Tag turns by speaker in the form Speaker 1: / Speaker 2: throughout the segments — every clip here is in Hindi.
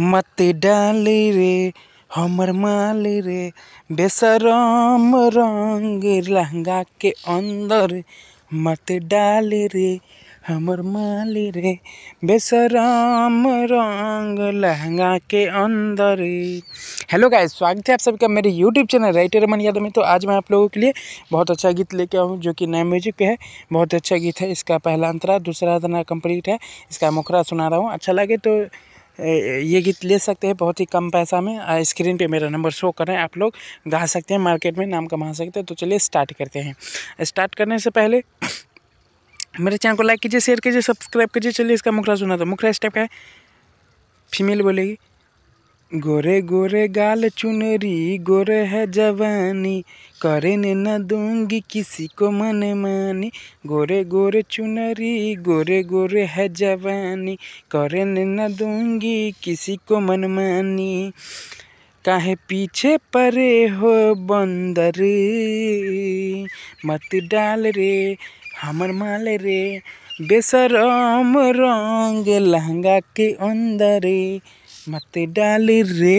Speaker 1: मत डाली रे हमर माली रे बेसरम रंग लहंगा के अंदर मत डाली रे हमर माली रे बेसराम रंग लहंगा के अंदर हेलो गाइस स्वागत है आप सबका मेरे YouTube channel writer Raman Yadav में तो आज मैं आप लोगों के लिए बहुत अच्छा गीत लेके आऊँ जो कि नया म्यूजिक पे है बहुत अच्छा गीत है इसका पहला अंतरा दूसरा अंतरा कंप्लीट है इसका मुखरा सुना रहा हूँ अच्छा लगे तो ये गीत ले सकते हैं बहुत ही कम पैसा में स्क्रीन पे मेरा नंबर शो करें आप लोग गा सकते हैं मार्केट में नाम कमा सकते हैं तो चलिए स्टार्ट करते हैं स्टार्ट करने से पहले मेरे चैनल को लाइक कीजिए शेयर कीजिए सब्सक्राइब कीजिए चलिए इसका मुखरा सुना तो मुखरा स्टेप है फीमेल बोलेगी गोरे गोरे गाल चुनरी गोरे है जवानी करने न दूंगी किसी को मन मानी गोरे गोरे चुनरी गोरे गोरे है जवानी करें न दूंगी किसी को मन मानी काहे पीछे परे हो बंदर मत डाल रे हमर माल रे बेसरम रंग लहंगा के अंदर मत डाल रे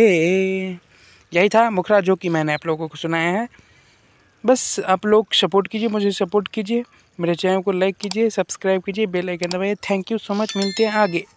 Speaker 1: यही था मुखरा जो कि मैंने आप लोगों को सुनाया है बस आप लोग सपोर्ट कीजिए मुझे सपोर्ट कीजिए मेरे चैनल को लाइक कीजिए सब्सक्राइब कीजिए बेल आइकन दबाइए थैंक यू सो मच मिलते हैं आगे